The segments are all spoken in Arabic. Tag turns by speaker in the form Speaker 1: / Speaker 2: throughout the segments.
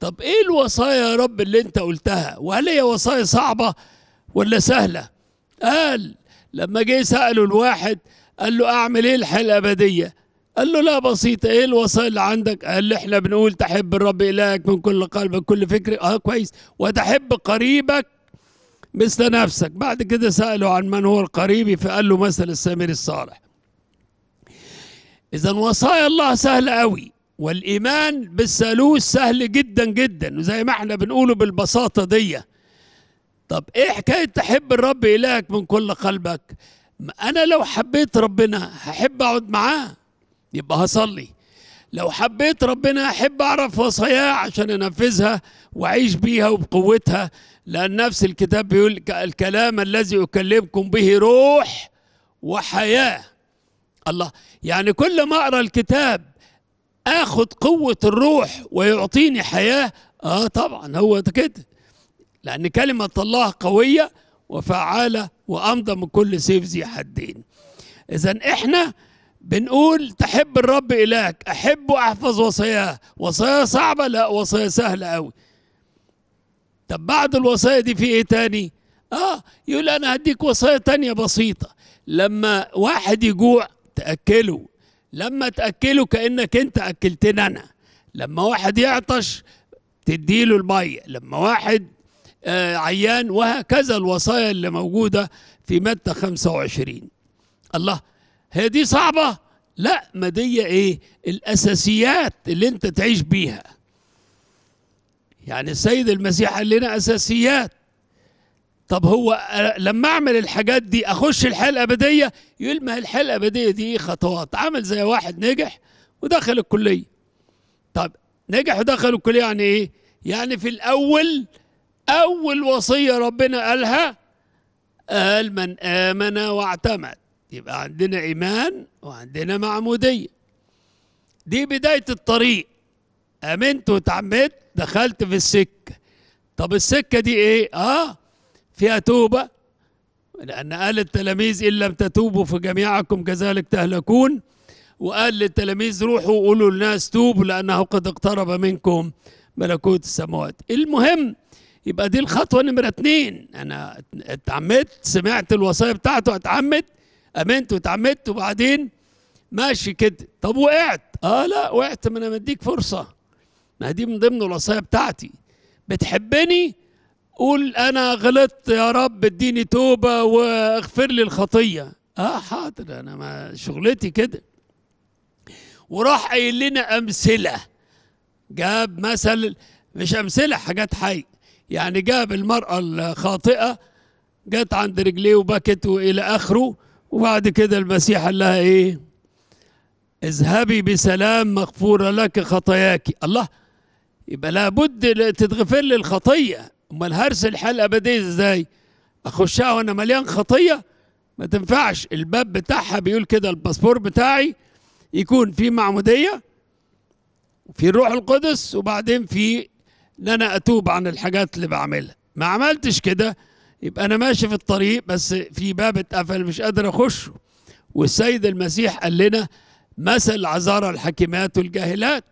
Speaker 1: طب ايه الوصايا يا رب اللي انت قلتها وهل هي وصايا صعبه ولا سهله قال لما جه ساله الواحد قال له اعمل ايه الحياه الابديه قال له لا بسيطه ايه الوصايا اللي عندك قال لي احنا بنقول تحب الرب الهك من كل قلبك كل فكر اه كويس وتحب قريبك مثل نفسك بعد كده ساله عن من هو القريبي فقال له مثل السمير الصالح اذا وصايا الله سهله قوي والايمان بالثالوث سهل جدا جدا وزي ما احنا بنقوله بالبساطه دي طب ايه حكايه تحب الرب الهك من كل قلبك انا لو حبيت ربنا هحب اقعد معاه يبقى هصلي لو حبيت ربنا احب اعرف وصاياه عشان انفذها واعيش بيها وبقوتها لان نفس الكتاب بيقول الكلام الذي اكلمكم به روح وحياه الله يعني كل ما اقرا الكتاب اخد قوه الروح ويعطيني حياه اه طبعا هو كده لان كلمه الله قويه وفعاله وامضى من كل سيف ذي حدين اذا احنا بنقول تحب الرب إلهك أحب وأحفظ وصاياه وصايا صعبة لا وصايا سهلة قوي طب بعد الوصايا دي في إيه تاني آه يقول أنا هديك وصايا تانية بسيطة لما واحد يجوع تأكله لما تاكله كانك انت اكلتني انا لما واحد يعطش تديله الميه لما واحد آه عيان وهكذا الوصايا اللي موجوده في ماده 25 الله هي دي صعبه لا ما دي ايه الاساسيات اللي انت تعيش بيها يعني السيد المسيح قال لنا اساسيات طب هو آه، لما اعمل الحاجات دي اخش الحياه الابديه يقول ما الحياه الابديه دي خطوات عمل زي واحد نجح ودخل الكليه طب نجح ودخل الكليه يعني ايه يعني في الاول اول وصيه ربنا قالها قال من امن واعتمد يبقى عندنا ايمان وعندنا معموديه دي بدايه الطريق امنت وتعمدت دخلت في السكه طب السكه دي ايه اه فيها توبة لأن قال التلاميذ إن لم تتوبوا فجميعكم كذلك تهلكون وقال للتلاميذ روحوا قولوا للناس توبوا لأنه قد اقترب منكم ملكوت السماوات المهم يبقى دي الخطوة نمرة اتنين أنا اتعمدت سمعت الوصايا بتاعته اتعمدت أمنت واتعمدت وبعدين ماشي كده طب وقعت اه لا وقعت ما انا مديك فرصه ما دي من ضمن الوصايا بتاعتي بتحبني قول انا غلطت يا رب اديني توبه واغفر لي الخطيه اه حاضر انا ما شغلتي كده وراح قايل لنا امثله جاب مثل مش امثله حاجات حي يعني جاب المراه الخاطئه جت عند رجليه وبكت والى اخره وبعد كده المسيح قال لها ايه اذهبي بسلام مغفوره لك خطاياك الله يبقى لابد تتغفر لي الخطيه امال هرس الحل ابدي ازاي اخشها وانا مليان خطيه ما تنفعش الباب بتاعها بيقول كده الباسبور بتاعي يكون في معموديه وفي الروح القدس وبعدين في ان انا اتوب عن الحاجات اللي بعملها ما عملتش كده يبقى انا ماشي في الطريق بس في باب اتقفل مش قادر اخشه والسيد المسيح قال لنا مثل عذارى الحكيمات والجاهلات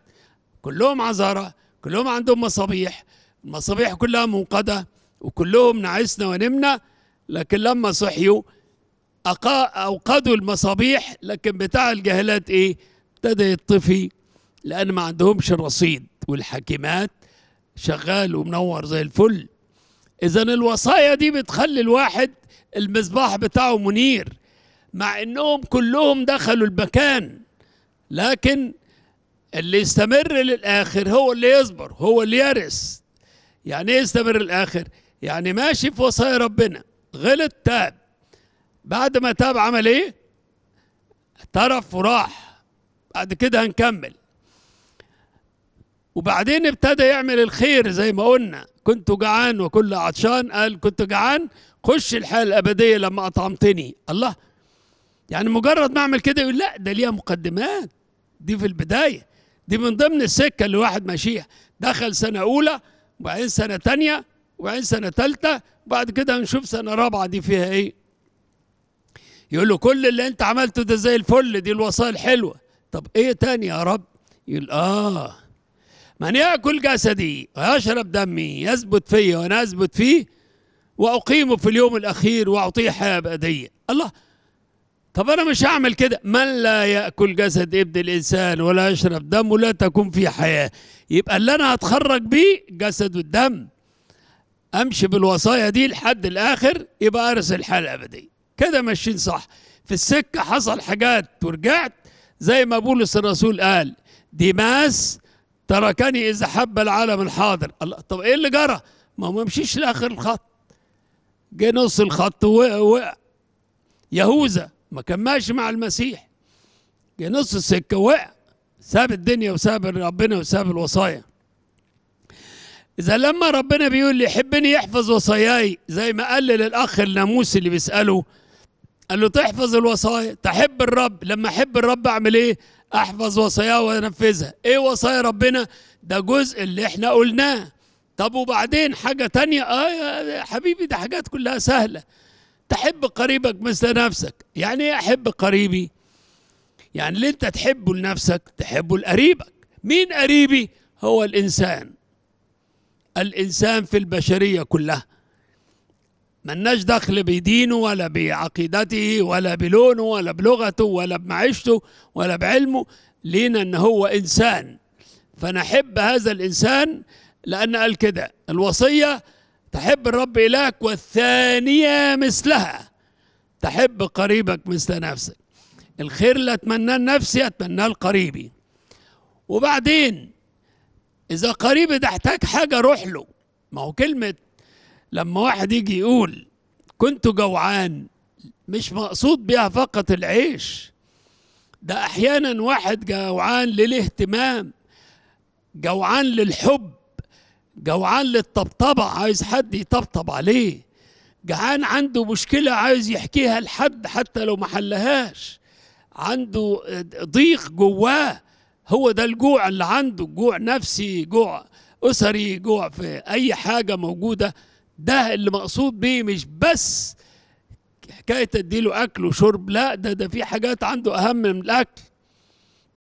Speaker 1: كلهم عذارى كلهم عندهم مصابيح المصابيح كلها منقضة وكلهم نعسنا ونمنا لكن لما صحيوا أوقدوا المصابيح لكن بتاع الجاهلات إيه ابتدى يطفي لأن ما عندهمش الرصيد والحكيمات شغال ومنور زي الفل إذا الوصايا دي بتخلي الواحد المصباح بتاعه منير مع إنهم كلهم دخلوا المكان لكن اللي يستمر للآخر هو اللي يصبر هو اللي يرث يعني ايه استمر الاخر يعني ماشي في وصايا ربنا غلط تاب بعد ما تاب عمل ايه اعترف وراح بعد كده هنكمل وبعدين ابتدى يعمل الخير زي ما قلنا كنت جعان وكل عطشان قال كنت جعان خش الحياه الابديه لما اطعمتني الله يعني مجرد ما اعمل كده يقول لا ده ليها مقدمات دي في البدايه دي من ضمن السكه اللي الواحد ماشيها دخل سنه اولى وبعدين سنة تانية وبعدين سنة تالتة بعد كده نشوف سنة رابعة دي فيها ايه يقول له كل اللي انت عملته ده زي الفل دي الوصايا الحلوة طب ايه تاني يا رب يقول اه من يأكل جسدي ويشرب دمي يثبت فيا وانا اثبت فيه واقيمه في اليوم الاخير واعطيه حياه ابديه الله طب انا مش هعمل كده من لا ياكل جسد ابن الانسان ولا يشرب دمه لا تكون في حياه يبقى اللي انا هتخرج بيه جسد والدم امشي بالوصايا دي لحد الاخر يبقى ارث الحال الابديه كده ماشيين صح في السكه حصل حاجات ورجعت زي ما بولس الرسول قال ديماس تركني اذا حب العالم الحاضر الله طب ايه اللي جرى ما ما مشيش لاخر الخط جه نص الخط ووقع يهوذا ما كماش مع المسيح جه نص السكه وقع ساب الدنيا وساب ربنا وساب الوصايا اذا لما ربنا بيقول لي حبني يحفظ وصاياي زي ما قال للاخ الناموس اللي بيساله قال له تحفظ الوصايا تحب الرب لما احب الرب اعمل ايه احفظ وصاياه وانفذها ايه وصايا ربنا ده جزء اللي احنا قلناه طب وبعدين حاجه تانية اه يا حبيبي ده حاجات كلها سهله تحب قريبك مثل نفسك يعني ايه احب قريبي يعني اللي انت تحبه لنفسك تحبه لقريبك مين قريبي هو الانسان الانسان في البشريه كلها ملناش دخل بدينه ولا بعقيدته ولا بلونه ولا بلغته ولا بمعيشته ولا بعلمه لينا ان هو انسان فنحب هذا الانسان لان قال كده الوصيه تحب الرب إلهك والثانية مثلها تحب قريبك مثل نفسك الخير اللي أتمناه لنفسي أتمناه لقريبي وبعدين إذا قريبي ده احتاج حاجة روح له ما هو كلمة لما واحد يجي يقول كنت جوعان مش مقصود بيها فقط العيش ده أحيانا واحد جوعان للاهتمام جوعان للحب جوعان للطبطبة عايز حد يطبطب عليه جعان عنده مشكلة عايز يحكيها لحد حتى لو ما حلهاش عنده ضيق جواه هو ده الجوع اللي عنده جوع نفسي جوع أسري جوع في أي حاجة موجودة ده اللي مقصود بيه مش بس حكاية تديله أكل وشرب لا ده ده في حاجات عنده أهم من الأكل